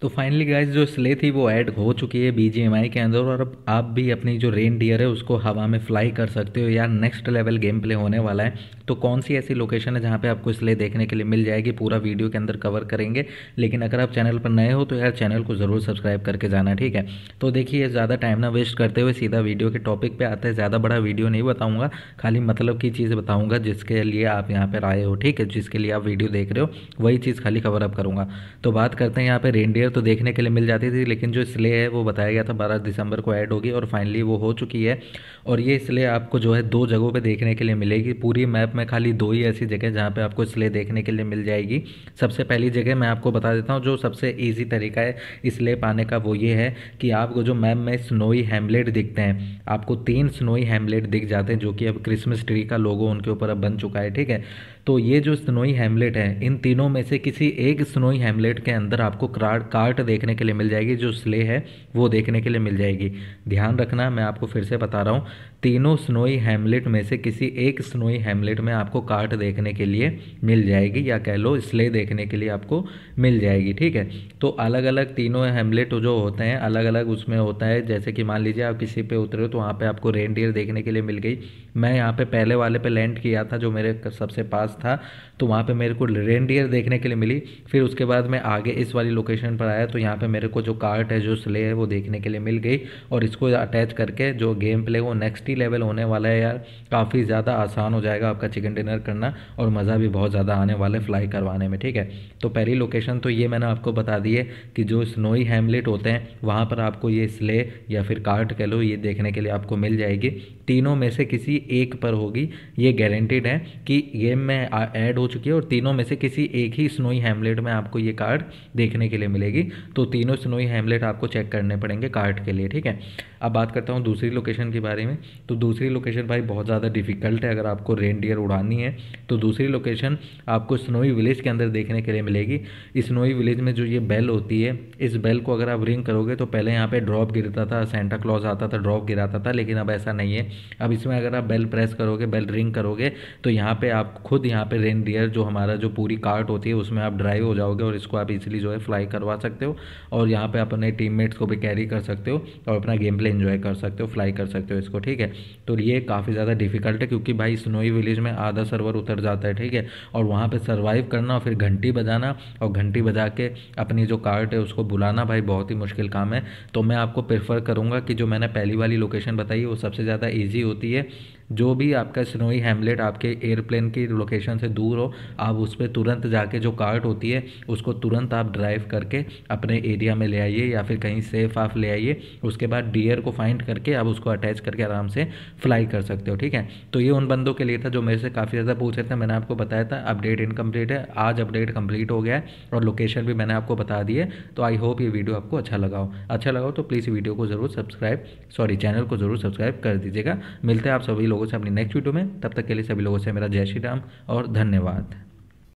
तो finally guys जो slay थी वो ऐड हो चुकी है बी के अंदर और अब आप भी अपनी जो रेन डियर है उसको हवा में फ्लाई कर सकते हो या नेक्स्ट लेवल गेम प्ले होने वाला है तो कौन सी ऐसी लोकेशन है जहाँ पे आपको स्ले देखने के लिए मिल जाएगी पूरा वीडियो के अंदर कवर करेंगे लेकिन अगर आप चैनल पर नए हो तो यार चैनल को ज़रूर सब्सक्राइब करके जाना ठीक है तो देखिए ज़्यादा टाइम ना वेस्ट करते हुए सीधा वीडियो के टॉपिक पर आते हैं ज़्यादा बड़ा वीडियो नहीं बताऊँगा खाली मतलब की चीज़ बताऊँगा जिसके लिए आप यहाँ पर आए हो ठीक है जिसके लिए आप वीडियो देख रहे हो वही चीज़ खाली कवर अप करूँगा तो बात करते हैं यहाँ पर रेन प्लेयर तो देखने के लिए मिल जाती थी लेकिन जो स्ले है वो बताया गया था बारह दिसंबर को ऐड होगी और फाइनली वो हो चुकी है और ये स्ले आपको जो है दो जगहों पर देखने के लिए मिलेगी पूरी मैप में खाली दो ही ऐसी जगह जहाँ पर आपको स्ले देखने के लिए मिल जाएगी सबसे पहली जगह मैं आपको बता देता हूँ जो सबसे ईजी तरीका है स्ले पाने का वो ये है कि आपको जो मैप में स्नोई हेमलेट दिखते हैं आपको तीन स्नोई हेमलेट दिख जाते हैं जो कि अब क्रिसमस ट्री का लोगो उनके ऊपर अब बन चुका है ठीक है तो ये जो स्नोई हेमलेट है इन तीनों में से किसी एक स्नोई हेमलेट के अंदर आपको कार्ट देखने के लिए मिल जाएगी जो स्ले है वो देखने के लिए मिल जाएगी ध्यान रखना मैं आपको फिर से बता रहा हूँ तीनों स्नोई हेमलेट में से किसी एक स्नोई हेमलेट में आपको कार्ट देखने के लिए मिल जाएगी या कह लो स्ले देखने के लिए आपको मिल जाएगी ठीक है तो अलग अलग तीनों हेमलेट जो होते हैं अलग अलग उसमें होता है जैसे कि मान लीजिए आप किसी पे उतरे हो तो वहाँ पे आपको रेनडियर देखने के लिए मिल गई मैं यहाँ पे पहले वाले पे लैंड किया था जो मेरे सबसे पास था तो वहाँ पे मेरे को रेनडियर देखने के लिए मिली फिर उसके बाद मैं आगे इस वाली लोकेशन पर आया तो यहाँ पे मेरे को जो कार्ट है जो स्ले है वो देखने के लिए मिल गई और इसको अटैच करके जो गेम प्ले वो नेक्स्ट ही लेवल होने वाला है यार काफ़ी ज़्यादा आसान हो जाएगा आपका चिकन डिनर करना और मज़ा भी बहुत ज़्यादा आने वाला है फ्लाई करवाने में ठीक है तो पहली लोकेशन तो ये मैंने आपको बता दी है कि जो स्नोई हेमलेट होते हैं वहाँ पर आपको ये स्ले या फिर कार्ट कह लो ये देखने के लिए आपको मिल जाएगी तीनों में से किसी एक पर होगी ये गारंटेड है कि गेम में में ऐड हो चुकी है और तीनों में से किसी एक ही स्नोई हेमलेट में आपको ये कार्ड देखने के लिए मिलेगी तो तीनों स्नोई हेमलेट आपको चेक करने पड़ेंगे कार्ड के लिए ठीक है अब बात करता हूँ दूसरी लोकेशन के बारे में तो दूसरी लोकेशन भाई बहुत ज़्यादा डिफिकल्ट है अगर आपको रेन उड़ानी है तो दूसरी लोकेशन आपको स्नोई विलेज के अंदर देखने के लिए मिलेगी स्नोई विलेज में जो ये बेल होती है इस बेल को अगर आप रिंग करोगे तो पहले यहाँ पर ड्रॉप गिरता था सेंटा क्लॉज आता था ड्रॉप गिराता था लेकिन अब ऐसा नहीं है अब इसमें अगर आप बेल प्रेस करोगे बेल रिंग करोगे तो यहाँ पे आप खुद यहाँ यहाँ पे रेन डियर जो हमारा जो पूरी कार्ट होती है उसमें आप ड्राइव हो जाओगे और इसको आप इजीली जो है फ्लाई करवा सकते हो और यहाँ पे अपने टीममेट्स को भी कैरी कर सकते हो और अपना गेम प्ले इन्जॉय कर सकते हो फ्लाई कर सकते हो इसको ठीक है तो ये काफ़ी ज़्यादा डिफिकल्ट है क्योंकि भाई स्नोई विलेज में आधा सर्वर उतर जाता है ठीक है और वहाँ पर सर्वाइव करना और फिर घंटी बजाना और घंटी बजा के अपनी जो कार्ट है उसको बुलाना भाई बहुत ही मुश्किल काम है तो मैं आपको प्रेफर करूँगा कि जो मैंने पहली वाली लोकेशन बताई है वो सबसे ज़्यादा ईजी होती है जो भी आपका स्नोई हेमलेट आपके एयरप्लेन की लोकेशन से दूर हो आप उस पर तुरंत जाके जो कार्ट होती है उसको तुरंत आप ड्राइव करके अपने एरिया में ले आइए या फिर कहीं सेफ आप ले आइए उसके बाद डियर को फाइंड करके आप उसको अटैच करके आराम से फ्लाई कर सकते हो ठीक है तो ये उन बंदों के लिए था जो मेरे से काफ़ी ज़्यादा पूछ रहे थे मैंने आपको बताया था अपडेट इनकम्प्लीट है आज अपडेट कम्प्लीट हो गया है और लोकेशन भी मैंने आपको बता दी है तो आई होप ये वीडियो आपको अच्छा लगा हो अच्छा लगा तो प्लीज़ वीडियो को ज़रूर सब्सक्राइब सॉरी चैनल को ज़रूर सब्सक्राइब कर दीजिएगा मिलते हैं आप सभी लोग लोगों से अपनी नेक्स्ट वीडियो में तब तक के लिए सभी लोगों से मेरा जय श्री राम और धन्यवाद